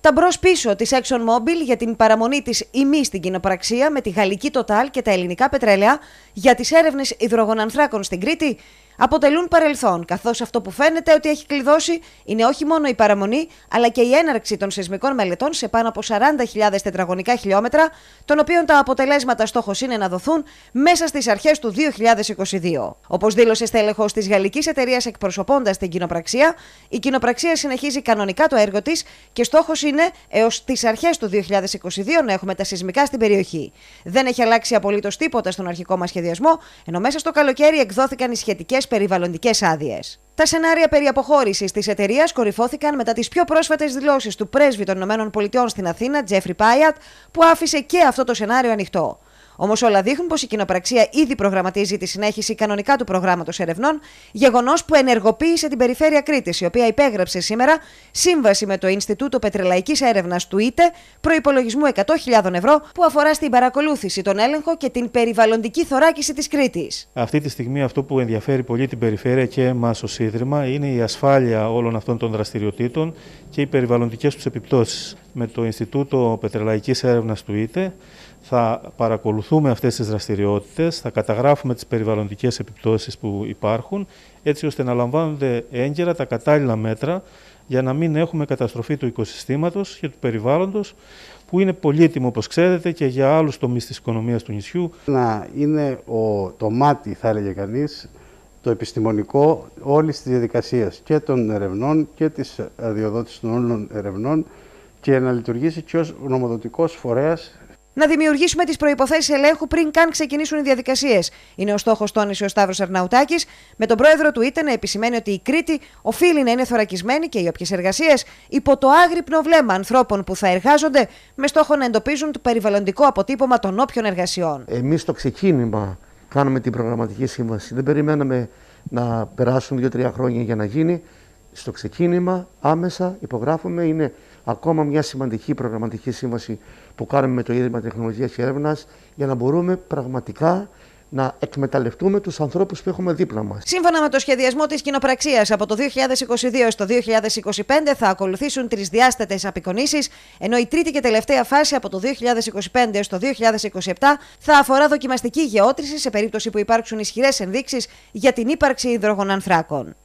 Τα μπρος πίσω της ExxonMobil για την παραμονή της ημί στην κοινοπραξία με τη γαλλική Total και τα ελληνικά πετρέλαια για τις έρευνες υδρογονανθράκων στην Κρήτη αποτελούν παρελθόν, καθώς αυτό που φαίνεται ότι έχει κλειδώσει είναι όχι μόνο η παραμονή, αλλά και η έναρξη των σεισμικών μελετών σε πάνω από 40.000 τετραγωνικά χιλιόμετρα, των οποίων τα αποτελέσματα στόχος είναι να δοθούν μέσα στις αρχές του 2022. Όπως δήλωσε στέλεχος της γαλλικής εταιρείας εκπροσωπώντας την κοινοπραξία, η κοινοπραξία συνεχίζει κανονικά το έργο της και στόχος είναι έως τις αρχές του 2022 να έχουμε τα σεισμικά στην περιοχή. Δεν έχει αλλάξει απολύτως τίποτα στον αρχικό μας σχεδιασμό, ενώ μέσα στο καλοκαίρι εκδόθηκαν οι σχετικές περιβαλλοντικές άδειες. Τα σενάρια περί αποχώρησης της εταιρείας κορυφώθηκαν μετά τις πιο πρόσφατες δηλώσεις του πρέσβη των ΗΠΑ στην Αθήνα, Τζέφρι Πάιατ, που άφησε και αυτό το σενάριο ανοιχτό. Όμως όλα δείχνουν πως η κοινοπραξία ήδη προγραμματίζει τη συνέχιση κανονικά του προγράμματος ερευνών, γεγονός που ενεργοποίησε την περιφέρεια Κρήτης, η οποία υπέγραψε σήμερα σύμβαση με το Ινστιτούτο Πετρελαϊκής Έρευνας του ΙΤΕ προπολογισμού 100.000 ευρώ που αφορά στην παρακολούθηση, τον έλεγχο και την περιβαλλοντική θωράκιση της Κρήτης. Αυτή τη στιγμή αυτό που ενδιαφέρει πολύ την περιφέρεια και εμάς ως Ίδρυμα είναι η ασφάλεια όλων αυτών των δραστηριοτήτων και οι περιβαλλοντικές τους επιπτώσεις με το Ινστιτούτο Πετρελαϊκής Έρευνας του ΙΤΕ θα παρακολουθούμε αυτές τις δραστηριότητες, θα καταγράφουμε τις περιβαλλοντικές επιπτώσεις που υπάρχουν, έτσι ώστε να λαμβάνονται έγκαιρα τα κατάλληλα μέτρα για να μην έχουμε καταστροφή του οικοσυστήματος και του περιβάλλοντος, που είναι πολύτιμο, όπως ξέρετε, και για άλλους τομείς της οικονομίας του νησιού. Να είναι ο, το μάτι, θα έλεγε κανείς, το επιστημονικό όλης της διαδικασίας και των ερευνών και της αδειοδότησης των όλων ερευνών και να λειτουργήσει και ως νομοδοτικός φορέας. να δημιουργήσουμε τις προποθέσει ελέγχου πριν καν ξεκινήσουν οι διαδικασίες. Είναι ο στόχος, τόνισε ο Σταύρος Αρναουτάκη, με τον πρόεδρο του ΙΤΕ να επισημαίνει ότι η Κρήτη οφείλει να είναι θωρακισμένη και οι όποιες εργασίες υπό το άγρυπνο βλέμμα ανθρώπων που θα εργάζονται με στόχο να εντοπίζουν το περιβαλλοντικό αποτύπωμα των όποιων εργασιών. Εμείς στο ξεκίνημα κάνουμε την προγραμματική σύμβαση. Δεν περιμέναμε να περάσουν δύο-τρία χρόνια για να γίνει. Στο ξεκίνημα άμεσα υπογράφουμε, είναι ακόμα μια σημαντική προγραμματική σύμβαση που κάνουμε με το Ίδρυμα Τεχνολογίας και Έρευνας για να μπορούμε πραγματικά να εκμεταλλευτούμε τους ανθρώπους που έχουμε δίπλα μας. Σύμφωνα με το σχεδιασμό της κοινοπραξίας, από το 2022 στο το 2025 θα ακολουθήσουν τρισδιάστατες απεικονίσεις, ενώ η τρίτη και τελευταία φάση από το 2025 στο 2027 θα αφορά δοκιμαστική γεώτρηση σε περίπτωση που υπάρξουν ισχυρές ενδείξεις για την ύπαρξη υδρογονανθράκων.